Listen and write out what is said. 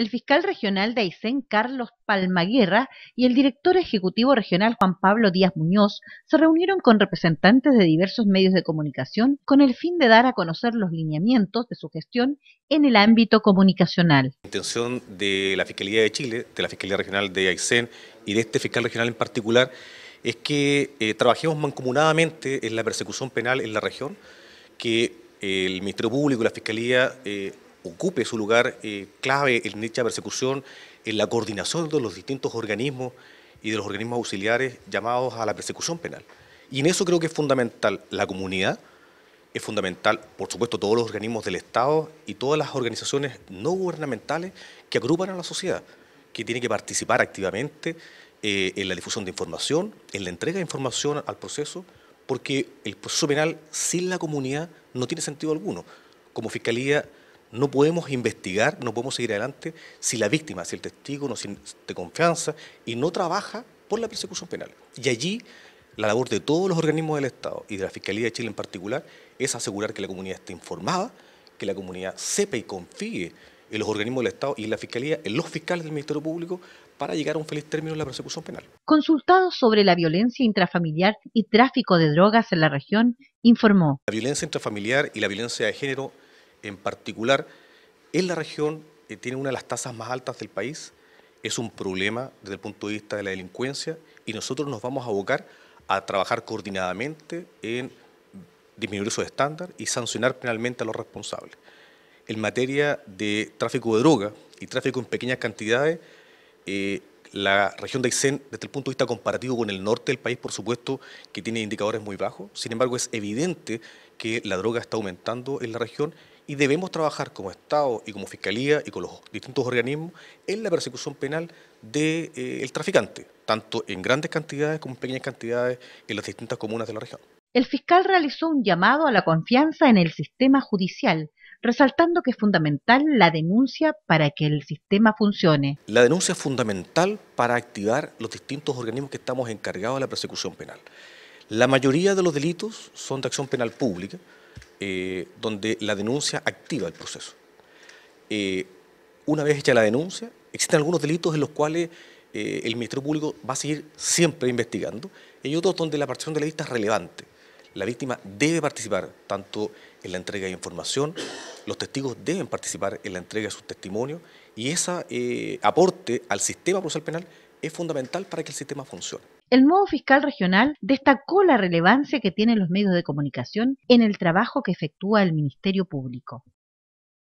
el fiscal regional de Aysén, Carlos Palmaguerra, y el director ejecutivo regional, Juan Pablo Díaz Muñoz, se reunieron con representantes de diversos medios de comunicación con el fin de dar a conocer los lineamientos de su gestión en el ámbito comunicacional. La intención de la Fiscalía de Chile, de la Fiscalía Regional de Aysén y de este fiscal regional en particular, es que eh, trabajemos mancomunadamente en la persecución penal en la región, que el Ministerio Público y la Fiscalía eh, ocupe su lugar eh, clave en dicha persecución, en la coordinación de los distintos organismos y de los organismos auxiliares llamados a la persecución penal. Y en eso creo que es fundamental la comunidad, es fundamental, por supuesto, todos los organismos del Estado y todas las organizaciones no gubernamentales que agrupan a la sociedad, que tiene que participar activamente eh, en la difusión de información, en la entrega de información al proceso, porque el proceso penal sin la comunidad no tiene sentido alguno. Como Fiscalía no podemos investigar, no podemos seguir adelante si la víctima, si el testigo no siente confianza y no trabaja por la persecución penal. Y allí la labor de todos los organismos del Estado y de la Fiscalía de Chile en particular es asegurar que la comunidad esté informada, que la comunidad sepa y confíe en los organismos del Estado y en la Fiscalía, en los fiscales del Ministerio Público, para llegar a un feliz término en la persecución penal. Consultado sobre la violencia intrafamiliar y tráfico de drogas en la región, informó. La violencia intrafamiliar y la violencia de género en particular en la región tiene una de las tasas más altas del país, es un problema desde el punto de vista de la delincuencia y nosotros nos vamos a abocar a trabajar coordinadamente en disminuir su estándar y sancionar penalmente a los responsables. En materia de tráfico de droga y tráfico en pequeñas cantidades, eh, la región de Aysén, desde el punto de vista comparativo con el norte del país, por supuesto, que tiene indicadores muy bajos. Sin embargo, es evidente que la droga está aumentando en la región y debemos trabajar como Estado y como Fiscalía y con los distintos organismos en la persecución penal del de, eh, traficante, tanto en grandes cantidades como en pequeñas cantidades en las distintas comunas de la región. El fiscal realizó un llamado a la confianza en el sistema judicial, resaltando que es fundamental la denuncia para que el sistema funcione. La denuncia es fundamental para activar los distintos organismos que estamos encargados de la persecución penal. La mayoría de los delitos son de acción penal pública, eh, donde la denuncia activa el proceso. Eh, una vez hecha la denuncia, existen algunos delitos en los cuales eh, el Ministerio Público va a seguir siempre investigando, y otros donde la participación de la víctima es relevante. La víctima debe participar tanto en la entrega de información, los testigos deben participar en la entrega de sus testimonios, y ese aporte al sistema procesal penal es fundamental para que el sistema funcione. El nuevo fiscal regional destacó la relevancia que tienen los medios de comunicación en el trabajo que efectúa el Ministerio Público.